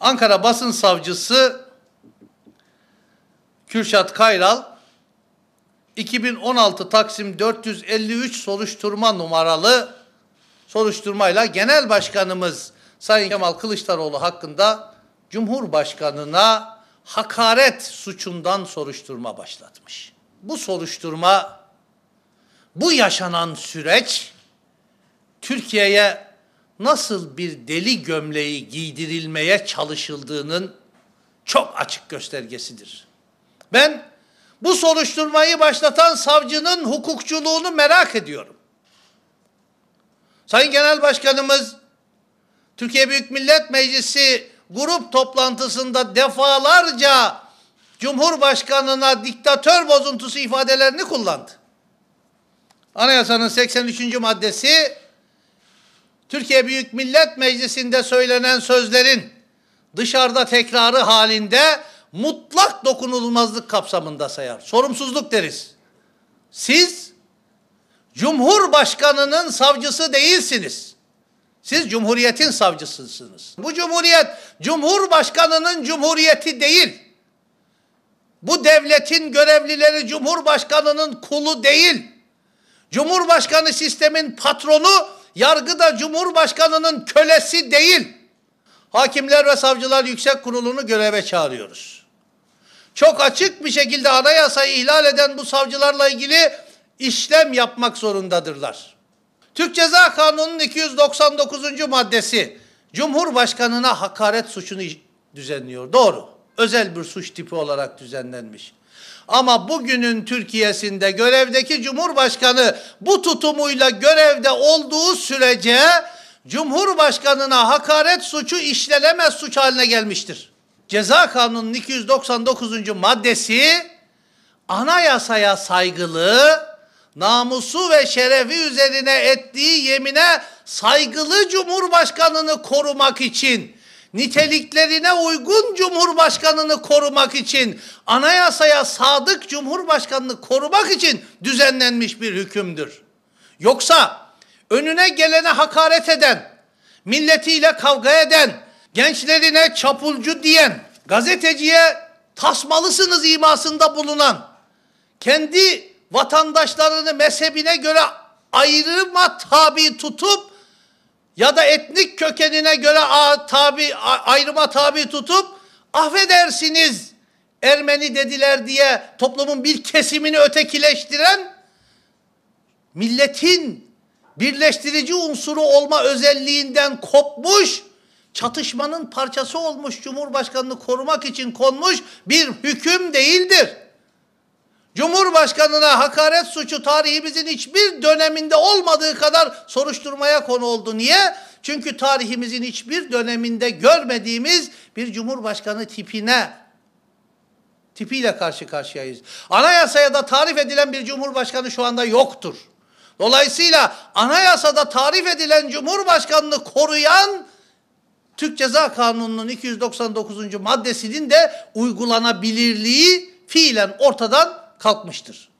Ankara basın savcısı Kürşat Kayral 2016 Taksim 453 soruşturma numaralı soruşturmayla genel başkanımız Sayın Kemal Kılıçdaroğlu hakkında Cumhurbaşkanına hakaret suçundan soruşturma başlatmış. Bu soruşturma bu yaşanan süreç Türkiye'ye nasıl bir deli gömleği giydirilmeye çalışıldığının çok açık göstergesidir. Ben bu soruşturmayı başlatan savcının hukukçuluğunu merak ediyorum. Sayın Genel Başkanımız Türkiye Büyük Millet Meclisi grup toplantısında defalarca Cumhurbaşkanına diktatör bozuntusu ifadelerini kullandı. Anayasanın 83. maddesi Türkiye Büyük Millet Meclisi'nde söylenen sözlerin dışarıda tekrarı halinde mutlak dokunulmazlık kapsamında sayar. Sorumsuzluk deriz. Siz Cumhurbaşkanının savcısı değilsiniz. Siz cumhuriyetin savcısısınız. Bu cumhuriyet cumhurbaşkanının cumhuriyeti değil. Bu devletin görevlileri cumhurbaşkanının kulu değil. Cumhurbaşkanı sistemin patronu Yargı da Cumhurbaşkanı'nın kölesi değil. Hakimler ve Savcılar Yüksek Kurulu'nu göreve çağırıyoruz. Çok açık bir şekilde anayasayı ihlal eden bu savcılarla ilgili işlem yapmak zorundadırlar. Türk Ceza Kanunu'nun 299. maddesi Cumhurbaşkanına hakaret suçunu düzenliyor. Doğru. Özel bir suç tipi olarak düzenlenmiş. Ama bugünün Türkiye'sinde görevdeki Cumhurbaşkanı bu tutumuyla görevde olduğu sürece Cumhurbaşkanına hakaret suçu işlenemez suç haline gelmiştir. Ceza Kanunu'nun 299. maddesi anayasaya saygılı, namusu ve şerefi üzerine ettiği yemine saygılı Cumhurbaşkanını korumak için niteliklerine uygun cumhurbaşkanını korumak için, anayasaya sadık cumhurbaşkanını korumak için düzenlenmiş bir hükümdür. Yoksa önüne gelene hakaret eden, milletiyle kavga eden, gençlerine çapulcu diyen, gazeteciye tasmalısınız imasında bulunan, kendi vatandaşlarını mezhebine göre ayrıma tabi tutup ya da etnik kökenine göre tabi ayrıma tabi tutup affedersiniz Ermeni dediler diye toplumun bir kesimini ötekileştiren milletin birleştirici unsuru olma özelliğinden kopmuş çatışmanın parçası olmuş Cumhurbaşkanını korumak için konmuş bir hüküm değildir. Cumhurbaşkanına hakaret suçu tarihimizin hiçbir döneminde olmadığı kadar soruşturmaya konu oldu. Niye? Çünkü tarihimizin hiçbir döneminde görmediğimiz bir cumhurbaşkanı tipine tipiyle karşı karşıyayız. Anayasaya da tarif edilen bir cumhurbaşkanı şu anda yoktur. Dolayısıyla anayasada tarif edilen cumhurbaşkanını koruyan Türk Ceza Kanunu'nun 299. maddesinin de uygulanabilirliği fiilen ortadan kalkmıştır.